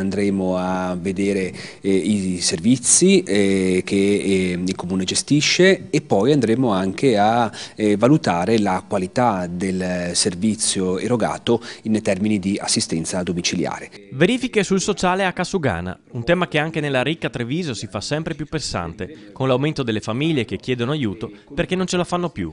andremo a vedere eh, i servizi eh, che eh, il Comune gestisce e poi andremo anche a eh, valutare la qualità del servizio erogato in termini di assistenza domiciliare. Verifiche sul sociale a Casugana, un tema che anche nella ricca Treviso si fa sempre più pressante, con l'aumento delle famiglie che chiedono aiuto perché non ce la fanno più.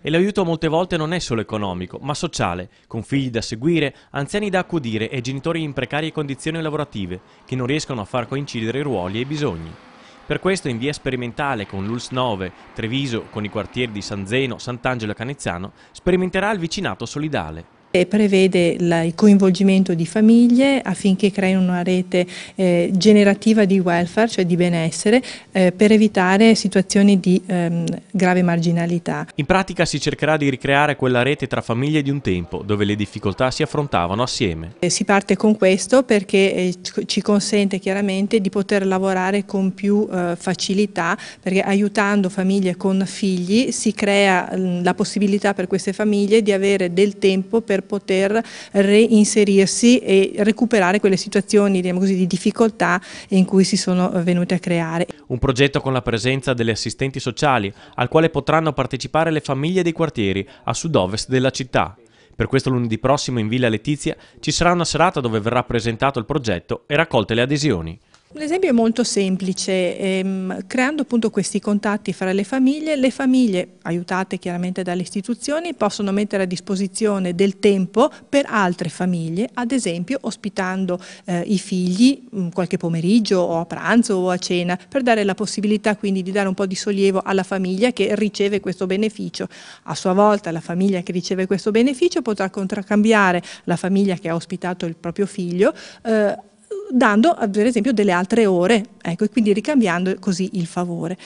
E l'aiuto molte volte non è solo economico, ma sociale, con figli da seguire, anziani da accudire e genitori in precarie condizioni lavorative, che non riescono a far coincidere i ruoli e i bisogni. Per questo in via sperimentale con l'ULS 9, Treviso, con i quartieri di San Zeno, Sant'Angelo e Canezzano, sperimenterà il vicinato solidale e prevede la, il coinvolgimento di famiglie affinché creino una rete eh, generativa di welfare, cioè di benessere, eh, per evitare situazioni di ehm, grave marginalità. In pratica si cercherà di ricreare quella rete tra famiglie di un tempo, dove le difficoltà si affrontavano assieme. Eh, si parte con questo perché eh, ci consente chiaramente di poter lavorare con più eh, facilità, perché aiutando famiglie con figli si crea mm, la possibilità per queste famiglie di avere del tempo per poter reinserirsi e recuperare quelle situazioni diciamo così, di difficoltà in cui si sono venute a creare. Un progetto con la presenza delle assistenti sociali al quale potranno partecipare le famiglie dei quartieri a sud-ovest della città. Per questo lunedì prossimo in Villa Letizia ci sarà una serata dove verrà presentato il progetto e raccolte le adesioni. L'esempio è molto semplice, ehm, creando appunto questi contatti fra le famiglie, le famiglie, aiutate chiaramente dalle istituzioni, possono mettere a disposizione del tempo per altre famiglie, ad esempio ospitando eh, i figli mm, qualche pomeriggio o a pranzo o a cena, per dare la possibilità quindi di dare un po' di sollievo alla famiglia che riceve questo beneficio. A sua volta la famiglia che riceve questo beneficio potrà contraccambiare la famiglia che ha ospitato il proprio figlio eh, dando per esempio delle altre ore, ecco, e quindi ricambiando così il favore.